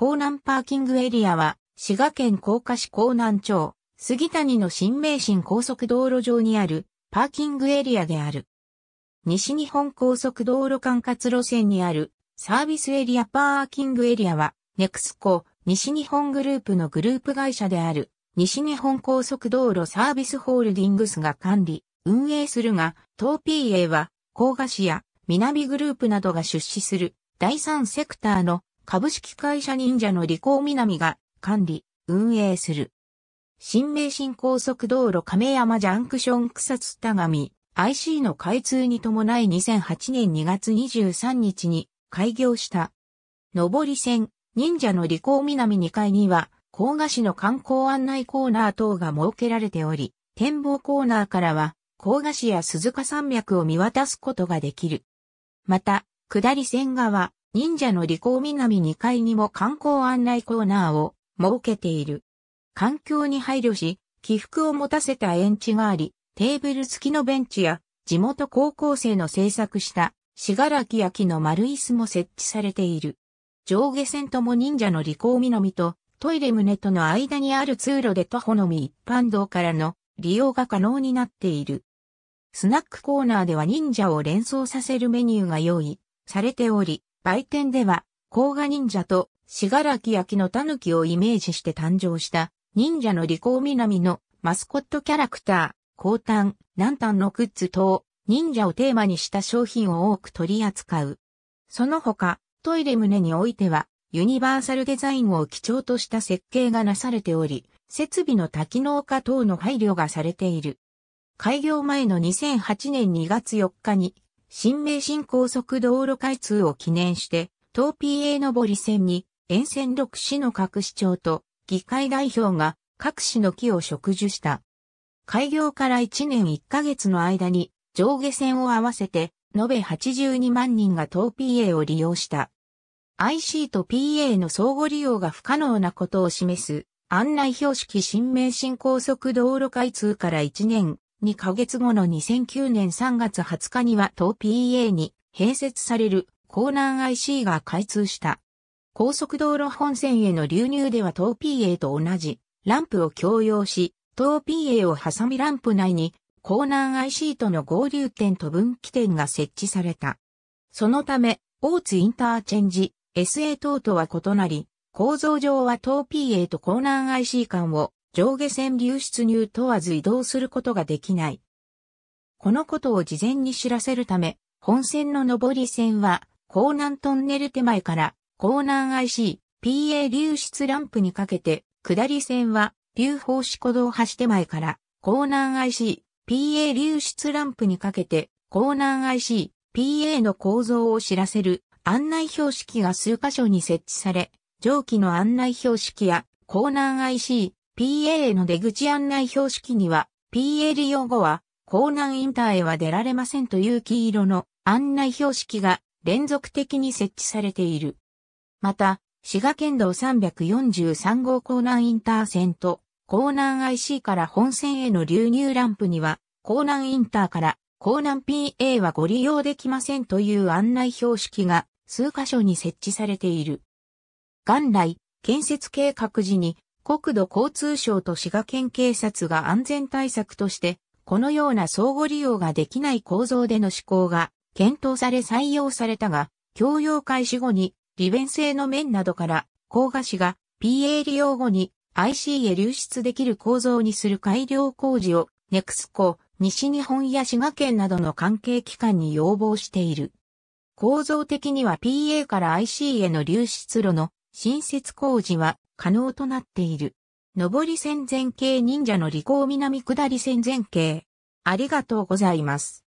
港南パーキングエリアは、滋賀県甲賀市港南町、杉谷の新名神高速道路上にある、パーキングエリアである。西日本高速道路管轄路線にある、サービスエリアパーキングエリアは、ネクスコ西日本グループのグループ会社である、西日本高速道路サービスホールディングスが管理、運営するが、東 PA は、甲賀市や南グループなどが出資する第三セクターの株式会社忍者の利口南が管理、運営する。新名神高速道路亀山ジャンクション草津田上 IC の開通に伴い2008年2月23日に開業した。上り線、忍者の利口南2階には、甲賀市の観光案内コーナー等が設けられており、展望コーナーからは、甲賀市や鈴鹿山脈を見渡すことができる。また、下り線側、忍者の利口南2階にも観光案内コーナーを設けている。環境に配慮し、起伏を持たせた園地があり、テーブル付きのベンチや地元高校生の制作した死柄木焼の丸椅子も設置されている。上下線とも忍者のみ工南とトイレ棟との間にある通路で徒歩のみ一般道からの利用が可能になっている。スナックコーナーでは忍者を連想させるメニューが用意されており、売店では、甲賀忍者と、がらき焼の狸をイメージして誕生した、忍者の利口南のマスコットキャラクター、高端、南端のグッズ等、忍者をテーマにした商品を多く取り扱う。その他、トイレ胸においては、ユニバーサルデザインを基調とした設計がなされており、設備の多機能化等の配慮がされている。開業前の2008年2月4日に新名神高速道路開通を記念して、東 PA 上り線に沿線6市の各市長と議会代表が各市の木を植樹した。開業から1年1ヶ月の間に上下線を合わせて延べ82万人が東 PA を利用した。IC と PA の相互利用が不可能なことを示す案内標識新名神高速道路開通から1年2ヶ月後の2009年3月20日には東 PA に併設される港南 IC が開通した。高速道路本線への流入では東 PA と同じランプを共用し、東 PA を挟みランプ内に港南 IC との合流点と分岐点が設置された。そのため、大津インターチェンジ、SA 等とは異なり、構造上は東 PA と港南 IC 間を上下線流出入問わず移動することができない。このことを事前に知らせるため、本線の上り線は、港南トンネル手前から、港南 IC、PA 流出ランプにかけて、下り線は、流放市鼓道橋手前から、港南 IC、PA 流出ランプにかけて、港南 IC、PA の構造を知らせる案内標識が数箇所に設置され、上記の案内標識や、港南 IC、PA の出口案内標識には、PA 利用後は、港南インターへは出られませんという黄色の案内標識が連続的に設置されている。また、滋賀県道343号港南インター線と、港南 IC から本線への流入ランプには、港南インターから港南 PA はご利用できませんという案内標識が数箇所に設置されている。元来、建設計画時に国土交通省と滋賀県警察が安全対策として、このような相互利用ができない構造での施行が検討され採用されたが、共用開始後に利便性の面などから、高賀市が PA 利用後に IC へ流出できる構造にする改良工事を、ネクスコ、西日本や滋賀県などの関係機関に要望している。構造的には PA から IC への流出路の新設工事は可能となっている。上り線前系忍者の利口南下り線前系。ありがとうございます。